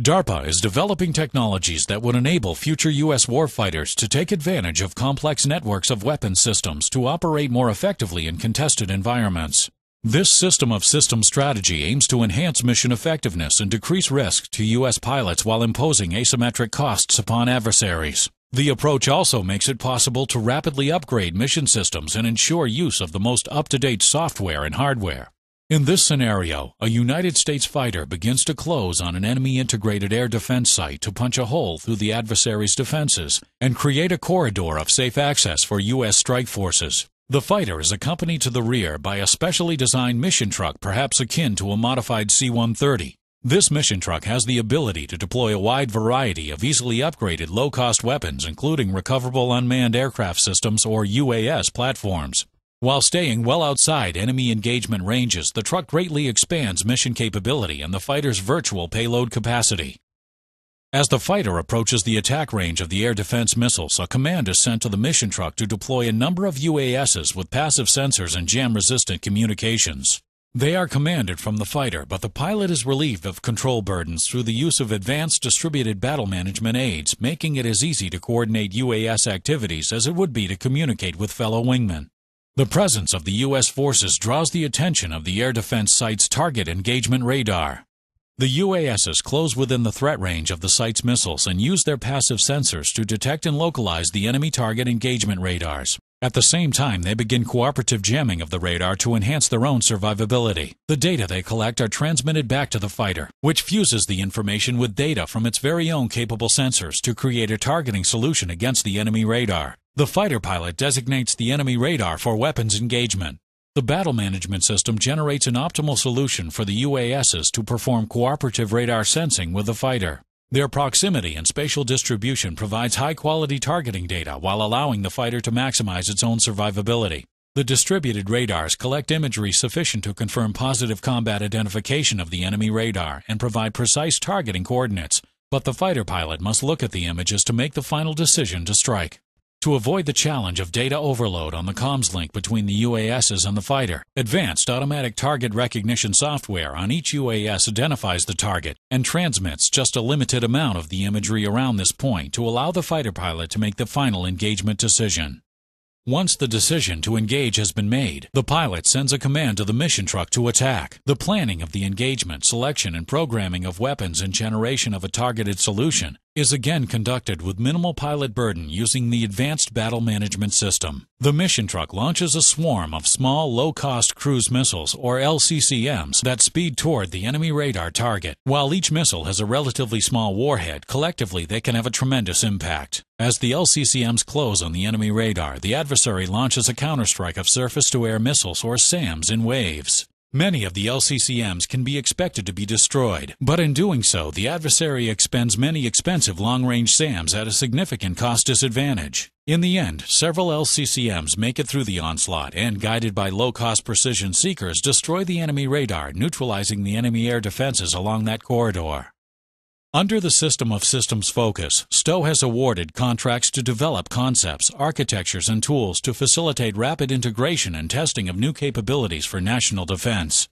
DARPA is developing technologies that would enable future U.S. warfighters to take advantage of complex networks of weapon systems to operate more effectively in contested environments. This system of system strategy aims to enhance mission effectiveness and decrease risk to U.S. pilots while imposing asymmetric costs upon adversaries. The approach also makes it possible to rapidly upgrade mission systems and ensure use of the most up-to-date software and hardware. In this scenario, a United States fighter begins to close on an enemy integrated air defense site to punch a hole through the adversary's defenses and create a corridor of safe access for U.S. strike forces. The fighter is accompanied to the rear by a specially designed mission truck perhaps akin to a modified C-130. This mission truck has the ability to deploy a wide variety of easily upgraded low-cost weapons including recoverable unmanned aircraft systems or UAS platforms. While staying well outside enemy engagement ranges, the truck greatly expands mission capability and the fighter's virtual payload capacity. As the fighter approaches the attack range of the air defense missiles, a command is sent to the mission truck to deploy a number of UASs with passive sensors and jam-resistant communications. They are commanded from the fighter, but the pilot is relieved of control burdens through the use of advanced distributed battle management aids, making it as easy to coordinate UAS activities as it would be to communicate with fellow wingmen. The presence of the U.S. forces draws the attention of the air defense site's target engagement radar. The UASs close within the threat range of the site's missiles and use their passive sensors to detect and localize the enemy target engagement radars. At the same time, they begin cooperative jamming of the radar to enhance their own survivability. The data they collect are transmitted back to the fighter, which fuses the information with data from its very own capable sensors to create a targeting solution against the enemy radar. The fighter pilot designates the enemy radar for weapons engagement. The battle management system generates an optimal solution for the UASs to perform cooperative radar sensing with the fighter. Their proximity and spatial distribution provides high-quality targeting data while allowing the fighter to maximize its own survivability. The distributed radars collect imagery sufficient to confirm positive combat identification of the enemy radar and provide precise targeting coordinates, but the fighter pilot must look at the images to make the final decision to strike. To avoid the challenge of data overload on the comms link between the UASs and the fighter, advanced automatic target recognition software on each UAS identifies the target and transmits just a limited amount of the imagery around this point to allow the fighter pilot to make the final engagement decision. Once the decision to engage has been made, the pilot sends a command to the mission truck to attack. The planning of the engagement, selection and programming of weapons and generation of a targeted solution is again conducted with minimal pilot burden using the Advanced Battle Management System. The mission truck launches a swarm of small, low-cost cruise missiles, or LCCMs, that speed toward the enemy radar target. While each missile has a relatively small warhead, collectively they can have a tremendous impact. As the LCCMs close on the enemy radar, the adversary launches a counterstrike of surface-to-air missiles, or SAMs, in waves. Many of the LCCMs can be expected to be destroyed, but in doing so, the adversary expends many expensive long-range SAMs at a significant cost disadvantage. In the end, several LCCMs make it through the onslaught and, guided by low-cost precision seekers, destroy the enemy radar, neutralizing the enemy air defenses along that corridor. Under the System of Systems focus, Stowe has awarded contracts to develop concepts, architectures, and tools to facilitate rapid integration and testing of new capabilities for national defense.